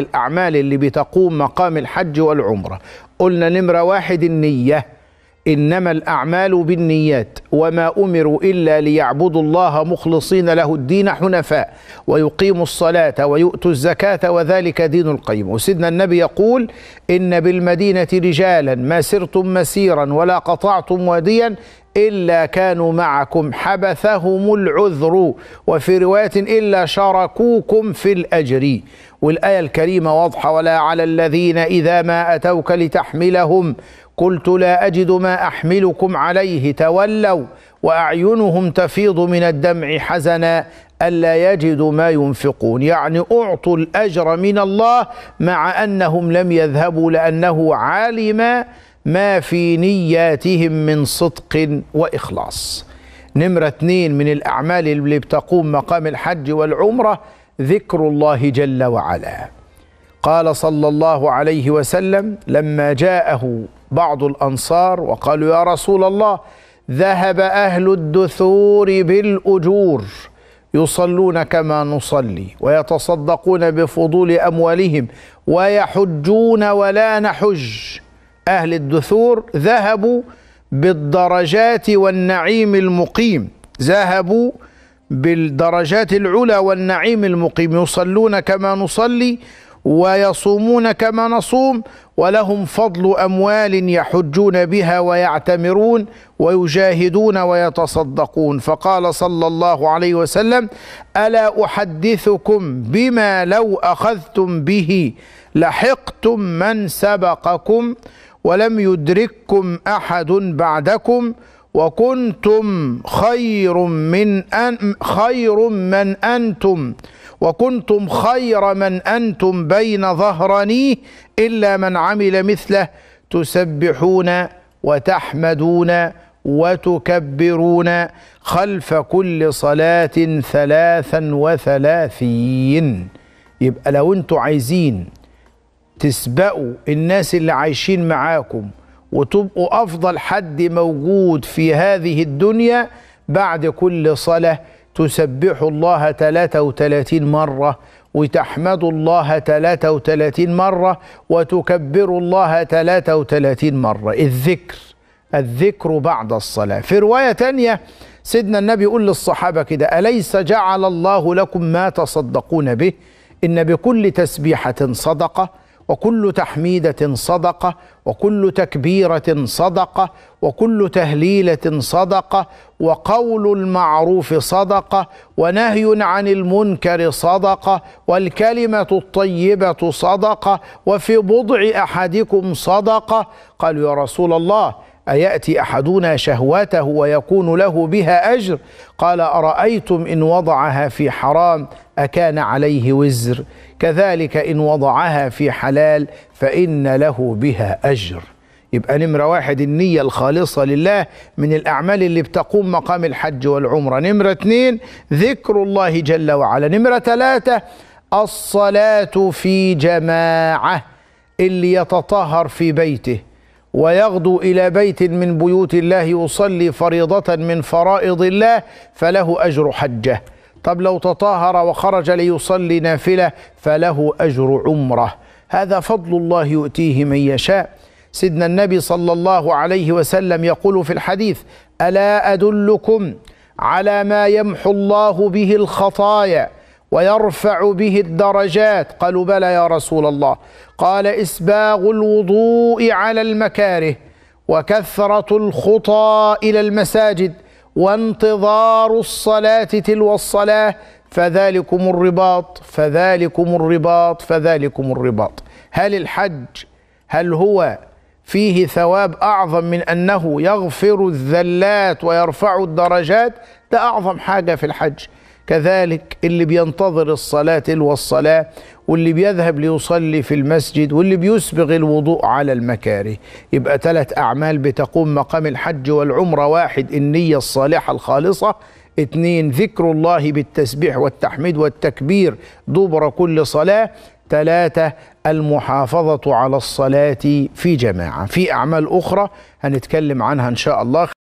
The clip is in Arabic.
الأعمال اللي بتقوم مقام الحج والعمرة قلنا نمرة واحد النية انما الاعمال بالنيات وما امروا الا ليعبدوا الله مخلصين له الدين حنفاء ويقيموا الصلاه ويؤتوا الزكاه وذلك دين القيم وسيدنا النبي يقول ان بالمدينه رجالا ما سرتم مسيرا ولا قطعتم واديا الا كانوا معكم حبثهم العذر وفي روايه الا شاركوكم في الاجر والايه الكريمه واضحه ولا على الذين اذا ما اتوك لتحملهم قلت لا اجد ما احملكم عليه تولوا واعينهم تفيض من الدمع حزنا الا يجدوا ما ينفقون يعني اعطوا الاجر من الله مع انهم لم يذهبوا لانه علم ما في نياتهم من صدق واخلاص نمرة اثنين من الأعمال اللي بتقوم مقام الحج والعمرة ذكر الله جل وعلا قال صلى الله عليه وسلم لما جاءه بعض الانصار وقالوا يا رسول الله ذهب اهل الدثور بالاجور يصلون كما نصلي ويتصدقون بفضول اموالهم ويحجون ولا نحج اهل الدثور ذهبوا بالدرجات والنعيم المقيم ذهبوا بالدرجات العلى والنعيم المقيم يصلون كما نصلي ويصومون كما نصوم ولهم فضل اموال يحجون بها ويعتمرون ويجاهدون ويتصدقون فقال صلى الله عليه وسلم الا احدثكم بما لو اخذتم به لحقتم من سبقكم ولم يدرككم احد بعدكم وكنتم خير من أن خير من انتم وكنتم خير من أنتم بين ظهرني إلا من عمل مثله تسبحون وتحمدون وتكبرون خلف كل صلاة ثلاثا وثلاثين يبقى لو انتوا عايزين تسبقوا الناس اللي عايشين معاكم وتبقوا أفضل حد موجود في هذه الدنيا بعد كل صلاة تسبح الله 33 مرة وتحمد الله 33 مرة وتكبر الله 33 مرة الذكر الذكر بعد الصلاة في رواية تانية سيدنا النبي يقول للصحابة كده أليس جعل الله لكم ما تصدقون به إن بكل تسبيحة صدقة وكل تحميده صدقه وكل تكبيره صدقه وكل تهليله صدقه وقول المعروف صدقه ونهي عن المنكر صدقه والكلمه الطيبه صدقه وفي بضع احدكم صدقه قالوا يا رسول الله أيأتي أحدنا شهوته ويكون له بها أجر قال أرأيتم إن وضعها في حرام أكان عليه وزر كذلك إن وضعها في حلال فإن له بها أجر يبقى نمرة واحد النية الخالصة لله من الأعمال اللي بتقوم مقام الحج والعمرة نمرة اتنين ذكر الله جل وعلا نمرة ثلاثة الصلاة في جماعة اللي يتطهر في بيته ويغدو الى بيت من بيوت الله يصلي فريضه من فرائض الله فله اجر حجه طب لو تطهر وخرج ليصلي نافله فله اجر عمره هذا فضل الله يؤتيه من يشاء سيدنا النبي صلى الله عليه وسلم يقول في الحديث الا ادلكم على ما يمحو الله به الخطايا ويرفع به الدرجات قالوا بلى يا رسول الله قال اسباغ الوضوء على المكاره وكثره الخطى الى المساجد وانتظار الصلاه تلو الصلاه فذلكم الرباط فذلكم الرباط فذلكم الرباط هل الحج هل هو فيه ثواب اعظم من انه يغفر الذلات ويرفع الدرجات ده اعظم حاجه في الحج كذلك اللي بينتظر الصلاة والصلاة الصلاة واللي بيذهب ليصلي في المسجد واللي بيسبغ الوضوء على المكاره يبقى ثلاث أعمال بتقوم مقام الحج والعمرة واحد النية الصالحة الخالصة اثنين ذكر الله بالتسبيح والتحميد والتكبير دبر كل صلاة ثلاثة المحافظة على الصلاة في جماعة في أعمال أخرى هنتكلم عنها إن شاء الله